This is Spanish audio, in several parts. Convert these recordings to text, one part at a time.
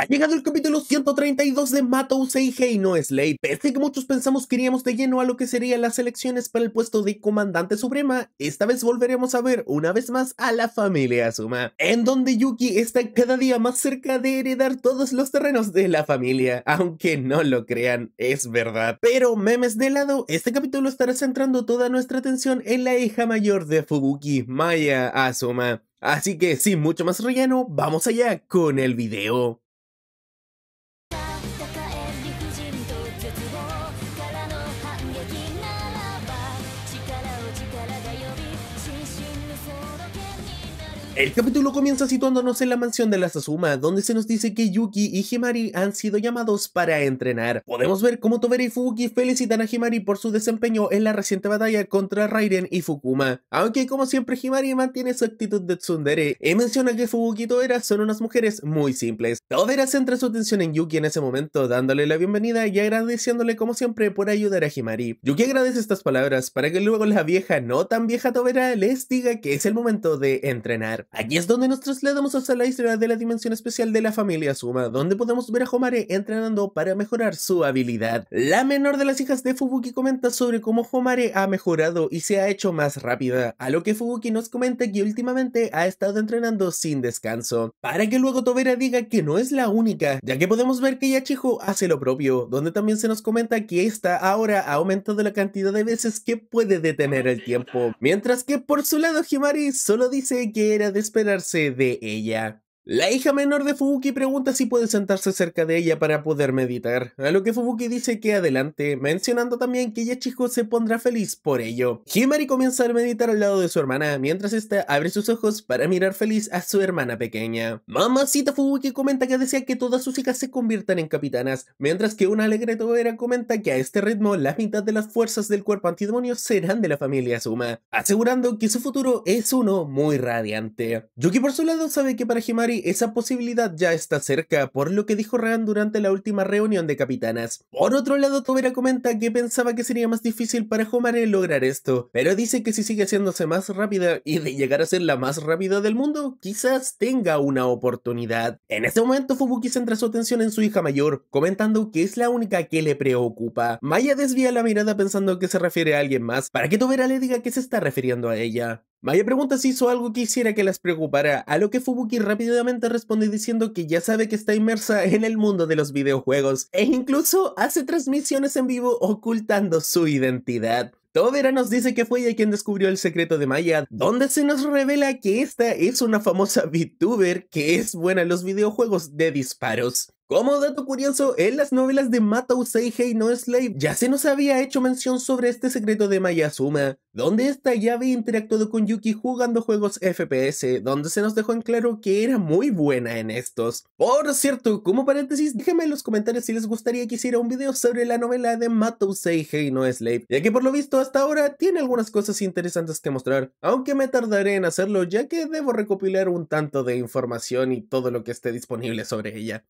Ha llegado el capítulo 132 de Matou Seihei no es ley, pese que muchos pensamos que iríamos de lleno a lo que serían las elecciones para el puesto de comandante suprema, esta vez volveremos a ver una vez más a la familia Asuma, en donde Yuki está cada día más cerca de heredar todos los terrenos de la familia, aunque no lo crean, es verdad. Pero memes de lado, este capítulo estará centrando toda nuestra atención en la hija mayor de Fubuki, Maya Asuma. Así que sin mucho más relleno, vamos allá con el video. El capítulo comienza situándonos en la mansión de la Asuma, donde se nos dice que Yuki y Himari han sido llamados para entrenar. Podemos ver cómo Tobera y Fubuki felicitan a Himari por su desempeño en la reciente batalla contra Raiden y Fukuma, aunque como siempre Himari mantiene su actitud de tsundere y menciona que Fubuki y Tobera son unas mujeres muy simples. Tobera centra su atención en Yuki en ese momento, dándole la bienvenida y agradeciéndole como siempre por ayudar a Himari. Yuki agradece estas palabras para que luego la vieja no tan vieja Tobera les diga que es el momento de entrenar. Aquí es donde nos trasladamos hasta la historia de la dimensión especial de la familia Suma, donde podemos ver a Homare entrenando para mejorar su habilidad. La menor de las hijas de Fubuki comenta sobre cómo Homare ha mejorado y se ha hecho más rápida, a lo que Fubuki nos comenta que últimamente ha estado entrenando sin descanso, para que luego Tobera diga que no es la única, ya que podemos ver que Yachijo hace lo propio, donde también se nos comenta que esta ahora ha aumentado la cantidad de veces que puede detener el tiempo, mientras que por su lado Himari solo dice que era de esperarse de ella. La hija menor de Fubuki pregunta si puede sentarse cerca de ella para poder meditar, a lo que Fubuki dice que adelante, mencionando también que chico se pondrá feliz por ello. Himari comienza a meditar al lado de su hermana, mientras esta abre sus ojos para mirar feliz a su hermana pequeña. Mamacita Fubuki comenta que desea que todas sus hijas se conviertan en capitanas, mientras que una alegre tobera comenta que a este ritmo la mitad de las fuerzas del cuerpo antidemonio serán de la familia Suma, asegurando que su futuro es uno muy radiante. Yuki por su lado sabe que para Himari esa posibilidad ya está cerca, por lo que dijo Rand durante la última reunión de capitanas. Por otro lado, Tobera comenta que pensaba que sería más difícil para Homare lograr esto, pero dice que si sigue haciéndose más rápida y de llegar a ser la más rápida del mundo, quizás tenga una oportunidad. En este momento, Fubuki centra su atención en su hija mayor, comentando que es la única que le preocupa. Maya desvía la mirada pensando que se refiere a alguien más, para que Tobera le diga que se está refiriendo a ella. Maya pregunta si hizo algo que hiciera que las preocupara, a lo que Fubuki rápidamente responde diciendo que ya sabe que está inmersa en el mundo de los videojuegos e incluso hace transmisiones en vivo ocultando su identidad. Todera nos dice que fue ella quien descubrió el secreto de Maya, donde se nos revela que esta es una famosa VTuber que es buena en los videojuegos de disparos. Como dato curioso, en las novelas de Matou Seihei no Slave ya se nos había hecho mención sobre este secreto de Mayasuma, donde esta ya había interactuado con Yuki jugando juegos FPS, donde se nos dejó en claro que era muy buena en estos. Por cierto, como paréntesis, déjenme en los comentarios si les gustaría que hiciera un video sobre la novela de Matou Seihei no Slave, ya que por lo visto hasta ahora tiene algunas cosas interesantes que mostrar, aunque me tardaré en hacerlo ya que debo recopilar un tanto de información y todo lo que esté disponible sobre ella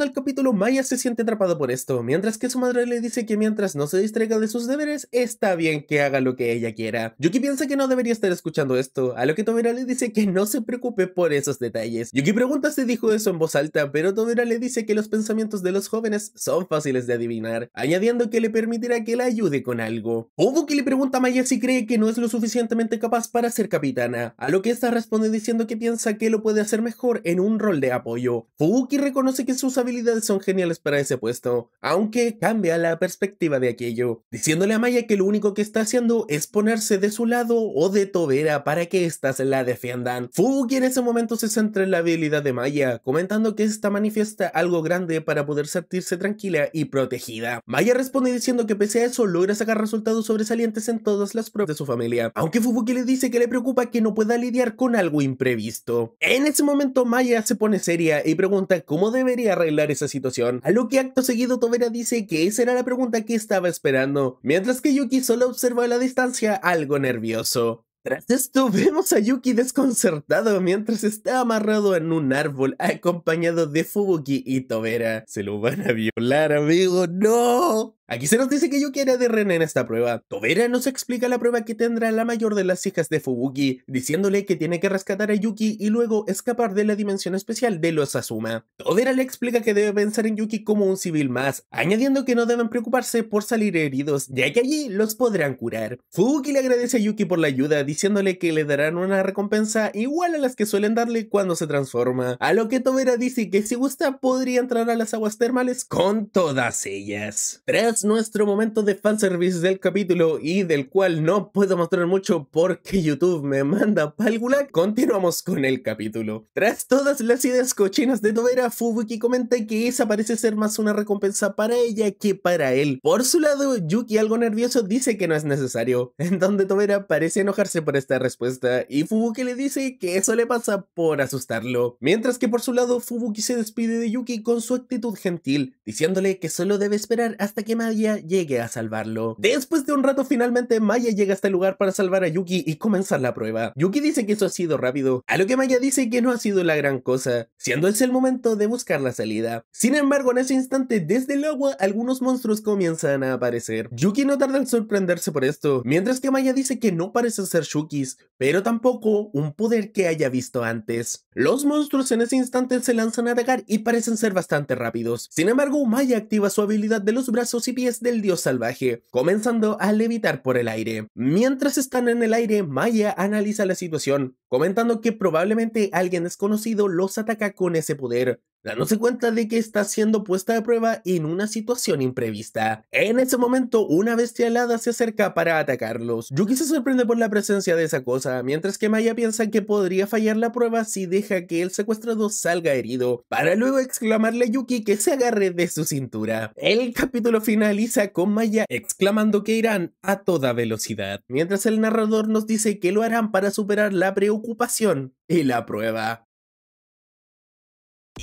al capítulo, Maya se siente atrapada por esto, mientras que su madre le dice que mientras no se distraiga de sus deberes, está bien que haga lo que ella quiera. Yuki piensa que no debería estar escuchando esto, a lo que Tobera le dice que no se preocupe por esos detalles. Yuki pregunta si dijo eso en voz alta, pero Tobera le dice que los pensamientos de los jóvenes son fáciles de adivinar, añadiendo que le permitirá que la ayude con algo. Obuki le pregunta a Maya si cree que no es lo suficientemente capaz para ser capitana, a lo que esta responde diciendo que piensa que lo puede hacer mejor en un rol de apoyo. Fubuki reconoce que sus habilidades son geniales para ese puesto, aunque cambia la perspectiva de aquello, diciéndole a Maya que lo único que está haciendo es ponerse de su lado o de Tobera para que éstas la defiendan. Fubuki en ese momento se centra en la habilidad de Maya, comentando que esta manifiesta algo grande para poder sentirse tranquila y protegida. Maya responde diciendo que pese a eso logra sacar resultados sobresalientes en todas las pruebas de su familia, aunque Fubuki le dice que le preocupa que no pueda lidiar con algo imprevisto. En ese momento Maya se pone seria y pregunta cómo debería arreglar esa situación. A lo que acto seguido Tobera dice que esa era la pregunta que estaba esperando, mientras que Yuki solo observa a la distancia algo nervioso. Tras esto vemos a Yuki desconcertado mientras está amarrado en un árbol acompañado de Fubuki y Tobera. Se lo van a violar, amigo, no. Aquí se nos dice que Yuki era de Ren en esta prueba. Tobera nos explica la prueba que tendrá la mayor de las hijas de Fubuki, diciéndole que tiene que rescatar a Yuki y luego escapar de la dimensión especial de los Asuma. Tobera le explica que debe pensar en Yuki como un civil más, añadiendo que no deben preocuparse por salir heridos, ya que allí los podrán curar. Fubuki le agradece a Yuki por la ayuda, diciéndole que le darán una recompensa igual a las que suelen darle cuando se transforma. A lo que Tobera dice que si gusta podría entrar a las aguas termales con todas ellas. Tras nuestro momento de fanservice del capítulo y del cual no puedo mostrar mucho porque YouTube me manda pálgula continuamos con el capítulo. Tras todas las ideas cochinas de Tobera, Fubuki comenta que esa parece ser más una recompensa para ella que para él. Por su lado, Yuki algo nervioso dice que no es necesario, en donde Tobera parece enojarse por esta respuesta y Fubuki le dice que eso le pasa por asustarlo. Mientras que por su lado, Fubuki se despide de Yuki con su actitud gentil, diciéndole que solo debe esperar hasta que Maya llegue a salvarlo. Después de un rato, finalmente Maya llega hasta el este lugar para salvar a Yuki y comenzar la prueba. Yuki dice que eso ha sido rápido, a lo que Maya dice que no ha sido la gran cosa, siendo ese el momento de buscar la salida. Sin embargo, en ese instante, desde el agua, algunos monstruos comienzan a aparecer. Yuki no tarda en sorprenderse por esto, mientras que Maya dice que no parece ser Shukis, pero tampoco un poder que haya visto antes. Los monstruos en ese instante se lanzan a atacar y parecen ser bastante rápidos. Sin embargo, Maya activa su habilidad de los brazos y pies del dios salvaje, comenzando a levitar por el aire. Mientras están en el aire, Maya analiza la situación, comentando que probablemente alguien desconocido los ataca con ese poder dándose cuenta de que está siendo puesta a prueba en una situación imprevista. En ese momento, una bestia helada se acerca para atacarlos. Yuki se sorprende por la presencia de esa cosa, mientras que Maya piensa que podría fallar la prueba si deja que el secuestrado salga herido, para luego exclamarle a Yuki que se agarre de su cintura. El capítulo finaliza con Maya exclamando que irán a toda velocidad, mientras el narrador nos dice que lo harán para superar la preocupación y la prueba.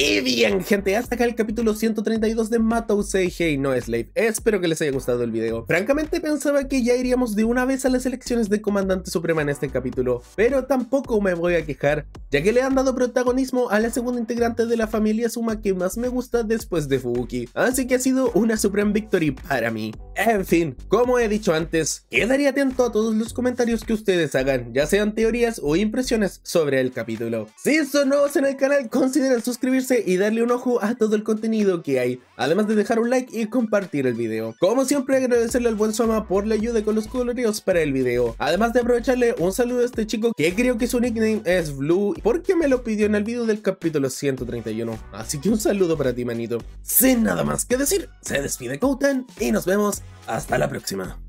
Y bien gente, hasta acá el capítulo 132 de Matousei Hey No Slave, espero que les haya gustado el video. Francamente pensaba que ya iríamos de una vez a las elecciones de Comandante Suprema en este capítulo, pero tampoco me voy a quejar, ya que le han dado protagonismo a la segunda integrante de la familia Suma que más me gusta después de Fubuki, así que ha sido una Supreme Victory para mí. En fin, como he dicho antes, quedaré atento a todos los comentarios que ustedes hagan, ya sean teorías o impresiones sobre el capítulo. Si son nuevos en el canal, consideren suscribirse y darle un ojo a todo el contenido que hay, además de dejar un like y compartir el video. Como siempre agradecerle al buen Soma por la ayuda con los coloreos para el video, además de aprovecharle un saludo a este chico que creo que su nickname es Blue porque me lo pidió en el video del capítulo 131, así que un saludo para ti manito. Sin nada más que decir, se despide Kouten y nos vemos hasta la próxima.